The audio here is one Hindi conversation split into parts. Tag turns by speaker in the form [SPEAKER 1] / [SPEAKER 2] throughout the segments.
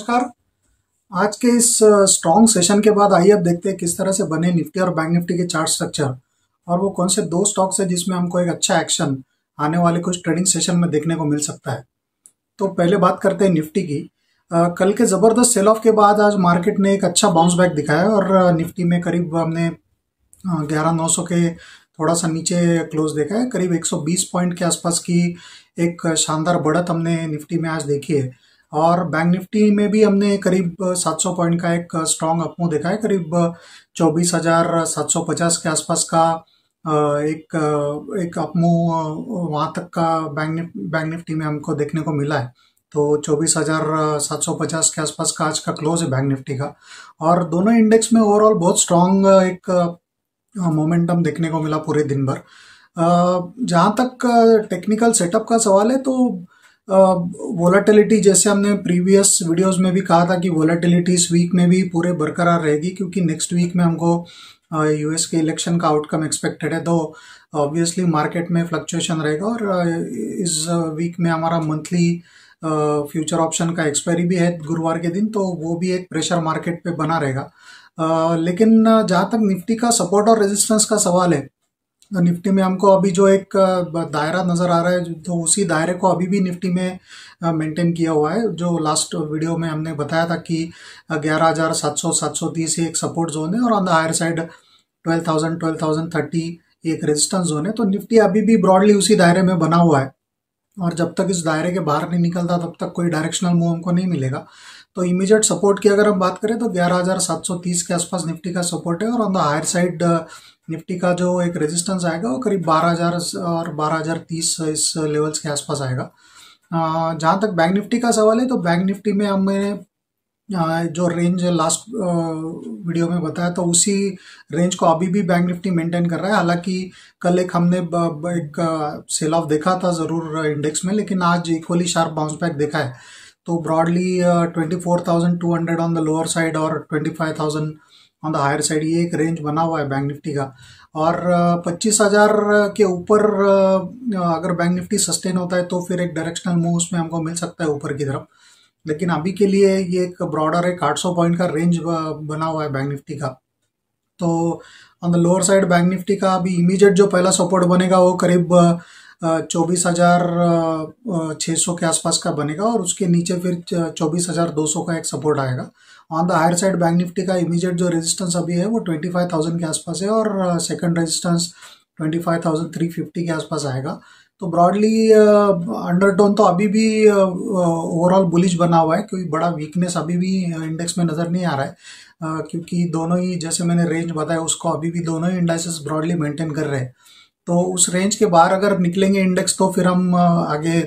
[SPEAKER 1] नमस्कार आज के इस स्ट्रॉन्ग सेशन के बाद आइए अब देखते हैं किस तरह से बने निफ्टी और बैंक निफ्टी के चार्ट स्ट्रक्चर और वो कौन से दो स्टॉक्स है जिसमें हमको एक अच्छा एक्शन आने वाले कुछ ट्रेडिंग सेशन में देखने को मिल सकता है तो पहले बात करते हैं निफ्टी की आ, कल के ज़बरदस्त सेल ऑफ के बाद आज मार्केट ने एक अच्छा बाउंस बैक दिखाया और निफ्टी में करीब हमने ग्यारह नौ सौ के थोड़ा सा नीचे क्लोज देखा है करीब 120 पॉइंट के आसपास की एक शानदार बढ़त हमने निफ्टी में आज देखी है और बैंक निफ्टी में भी हमने करीब 700 पॉइंट का एक स्ट्रांग अपमो देखा है करीब 24,750 के आसपास का एक एक अपमो वहाँ तक का बैंक बैंक निफ्टी में हमको देखने को मिला है तो 24,750 के आसपास का आज का क्लोज है बैंक निफ्टी का और दोनों इंडेक्स में ओवरऑल बहुत स्ट्रांग एक मोमेंटम देखने को मिला पूरे दिन भर जहाँ तक टेक्निकल सेटअप का सवाल है तो वोलाटिलिटी जैसे हमने प्रीवियस वीडियोस में भी कहा था कि वॉलेटिलिटी इस वीक में भी पूरे बरकरार रहेगी क्योंकि नेक्स्ट वीक में हमको यूएस के इलेक्शन का आउटकम एक्सपेक्टेड है तो ऑब्वियसली मार्केट में फ्लक्चुएशन रहेगा और इस वीक में हमारा मंथली फ्यूचर ऑप्शन का एक्सपायरी भी है गुरुवार के दिन तो वो भी एक प्रेशर मार्केट पे बना रहेगा लेकिन जहाँ तक निफ्टी का सपोर्ट और रेजिस्टेंस का सवाल है तो निफ्टी में हमको अभी जो एक दायरा नज़र आ रहा है तो उसी दायरे को अभी भी निफ्टी में मेंटेन किया हुआ है जो लास्ट वीडियो में हमने बताया था कि ग्यारह हज़ार सात सौ सात सौ तीस एक सपोर्ट जोन है और on the higher side twelve thousand twelve thousand thirty एक रेजिस्टेंस जोन है तो निफ्टी अभी भी ब्रॉडली उसी दायरे में बना हुआ है और जब तक इस दायरे के बाहर नहीं निकलता तब तक कोई डायरेक्शनल मूव हमको नहीं मिलेगा तो इमीजिएट सपोर्ट की अगर हम बात करें तो 11,730 के आसपास निफ्टी का सपोर्ट है और on the higher side Nifty का जो एक रेजिस्टेंस आएगा वो करीब 12,000 और 12,030 इस लेवल्स के आसपास आएगा uh, जहाँ तक बैंक निफ्टी का सवाल है तो बैंक निफ्टी में हमें uh, जो रेंज लास्ट वीडियो में बताया तो उसी रेंज को अभी भी बैंक निफ्टी मेंटेन कर रहा है हालांकि कल एक हमने एक सेल uh, ऑफ देखा था ज़रूर इंडेक्स में लेकिन आज इक्वली शार्प बाउंस बैक देखा है तो broadly twenty four thousand two hundred on the lower side और twenty five thousand on the higher side ये एक रेंज बना हुआ है बैंक निफ्टी का और uh, पच्चीस हज़ार uh, के ऊपर uh, अगर बैंक निफ्टी सस्टेन होता है तो फिर एक डायरेक्शनल मूव उसमें हमको मिल सकता है ऊपर की तरफ लेकिन अभी के लिए ये एक ब्रॉडर एक आठ सौ पॉइंट का रेंज बना हुआ है बैंक निफ्टी का तो on the lower side bank Nifty का अभी इमीजिएट जो पहला सपोर्ट बनेगा वो करीब चौबीस हज़ार छः सौ के आसपास का बनेगा और उसके नीचे फिर चौबीस हज़ार दो सौ का एक सपोर्ट आएगा on the higher side bank Nifty का इमीजिएट जो रेजिस्टेंस अभी है वो ट्वेंटी फाइव थाउजेंड के आसपास है और second resistance twenty five thousand three fifty के आसपास आएगा तो ब्रॉडली अंडरटोन तो अभी भी ओवरऑल बुलिश बना हुआ है क्योंकि बड़ा वीकनेस अभी भी इंडेक्स में नज़र नहीं आ रहा है uh, क्योंकि दोनों ही जैसे मैंने रेंज बताया उसको अभी भी दोनों ही इंडेक्सेस ब्रॉडली मेंटेन कर रहे हैं तो उस रेंज के बाहर अगर निकलेंगे इंडेक्स तो फिर हम आगे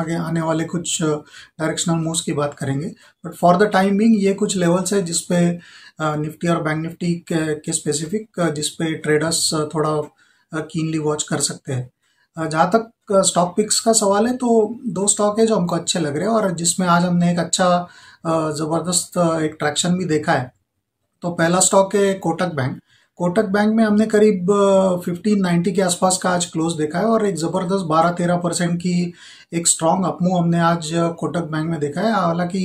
[SPEAKER 1] आगे आने वाले कुछ डायरेक्शनल मूव्स की बात करेंगे but for the time being ये कुछ लेवल्स है जिसपे निफ्टी और बैंक निफ्टी के, के स्पेसिफिक जिसपे ट्रेडर्स थोड़ा कीनली वॉच कर सकते हैं जहाँ तक स्टॉक पिक्स का सवाल है तो दो स्टॉक है जो हमको अच्छे लग रहे हैं और जिसमें आज हमने एक अच्छा ज़बरदस्त एक ट्रैक्शन भी देखा है तो पहला स्टॉक है कोटक बैंक कोटक बैंक में हमने करीब 1590 के आसपास का आज क्लोज देखा है और एक ज़बरदस्त 12-13 परसेंट की एक स्ट्रांग अपमूव हमने आज कोटक बैंक में देखा है हालांकि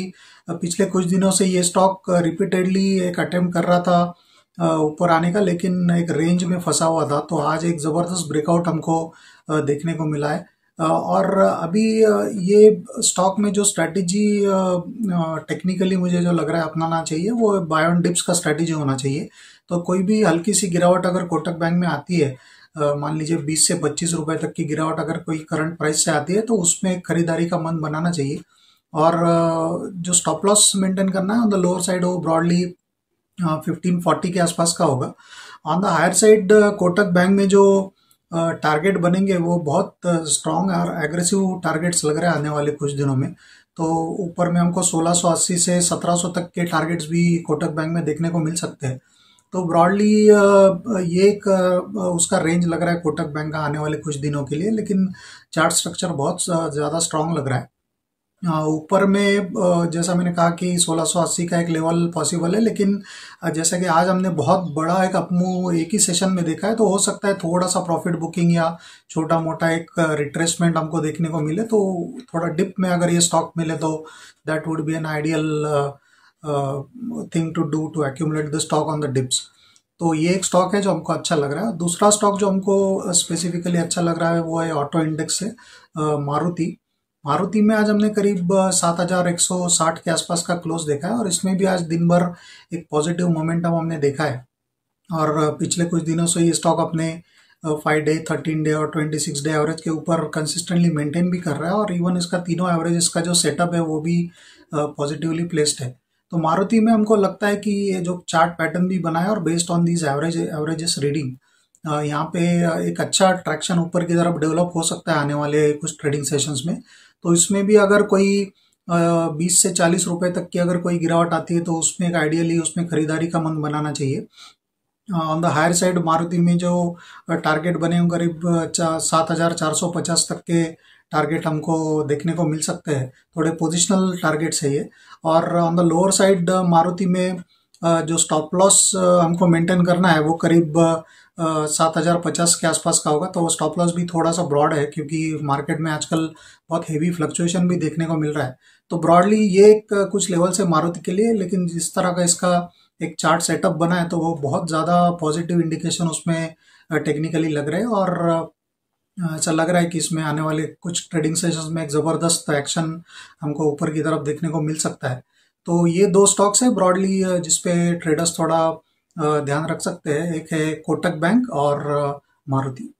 [SPEAKER 1] पिछले कुछ दिनों से ये स्टॉक रिपीटेडली एक अटेम्प्ट कर रहा था ऊपर आने का लेकिन एक रेंज में फंसा हुआ था तो आज एक ज़बरदस्त ब्रेकआउट हमको देखने को मिला है और अभी ये स्टॉक में जो स्ट्रैटेजी टेक्निकली मुझे जो लग रहा है अपनाना चाहिए वो बायोन डिप्स का स्ट्रैटेजी होना चाहिए तो कोई भी हल्की सी गिरावट अगर कोटक बैंक में आती है मान लीजिए 20 से 25 रुपए तक की गिरावट अगर कोई करंट प्राइस से आती है तो उसमें खरीदारी का मन बनाना चाहिए और जो स्टॉप लॉस मेंटेन करना है ऑन द लोअर साइड वो ब्रॉडली फिफ्टीन फोर्टी के आसपास का होगा on the higher side Kotak bank में जो टारगेट बनेंगे वो बहुत स्ट्रांग और एग्रेसिव टारगेट्स लग रहे हैं आने वाले कुछ दिनों में तो ऊपर में हमको 1680 से 1700 तक के टारगेट्स भी कोटक बैंक में देखने को मिल सकते हैं तो ब्रॉडली ये एक उसका रेंज लग रहा है कोटक बैंक का आने वाले कुछ दिनों के लिए लेकिन चार्ट स्ट्रक्चर बहुत ज़्यादा स्ट्रांग लग रहा है ऊपर में जैसा मैंने कहा कि 1680 का एक लेवल पॉसिबल है लेकिन जैसा कि आज हमने बहुत बड़ा एक अपमू एक ही सेशन में देखा है तो हो सकता है थोड़ा सा प्रॉफिट बुकिंग या छोटा मोटा एक रिट्रेसमेंट हमको देखने को मिले तो थोड़ा डिप में अगर ये स्टॉक मिले तो that would be an ideal thing to do to accumulate the stock on the dips तो ये एक स्टॉक है जो हमको अच्छा लग रहा है दूसरा स्टॉक जो हमको स्पेसिफिकली अच्छा लग रहा है वो है ऑटो इंडेक्स से मारुति मारुति में आज हमने करीब 7,160 के आसपास का क्लोज देखा है और इसमें भी आज दिन भर एक पॉजिटिव मोमेंटम हमने देखा है और पिछले कुछ दिनों से ये स्टॉक अपने फाइव डे थर्टीन डे और ट्वेंटी सिक्स डे एवरेज के ऊपर कंसिस्टेंटली मेंटेन भी कर रहा है और इवन इसका तीनों एवरेज इसका जो सेटअप है वो भी पॉजिटिवली प्लेस्ड है तो मारुति में हमको लगता है कि ये जो चार्ट पैटर्न भी बनाया और based on these average averages reading यहाँ पे एक अच्छा ट्रैक्शन ऊपर की तरफ डेवलप हो सकता है आने वाले कुछ ट्रेडिंग सेशंस में तो इसमें भी अगर कोई बीस से चालीस रुपए तक की अगर कोई गिरावट आती है तो उसमें एक आइडियली उसमें खरीदारी का मन बनाना चाहिए on the higher side Maruti में जो टारगेट बने हैं करीब सात हज़ार चार सौ पचास तक के टारगेट हमको देखने को मिल सकते हैं थोड़े पोजिशनल टारगेट्स है ये और on the lower side Maruti में जो स्टॉप लॉस हमको मेंटेन करना है वो करीब सात हज़ार पचास के आसपास का होगा तो वो स्टॉप लॉस भी थोड़ा सा ब्रॉड है क्योंकि मार्केट में आजकल बहुत हेवी फ्लक्चुएशन भी देखने को मिल रहा है तो ब्रॉडली ये एक कुछ लेवल से मारुति के लिए लेकिन जिस तरह का इसका एक चार्ट सेटअप बना है तो वो बहुत ज़्यादा पॉजिटिव इंडिकेशन उसमें टेक्निकली लग रहे हैं और ऐसा लग रहा है कि इसमें आने वाले कुछ ट्रेडिंग सेशंस में एक ज़बरदस्त एक्शन हमको ऊपर की तरफ देखने को मिल सकता है तो ये दो स्टॉक्स है ब्रॉडली जिसपे ट्रेडर्स थोड़ा ध्यान रख सकते हैं एक है कोटक बैंक और मारुति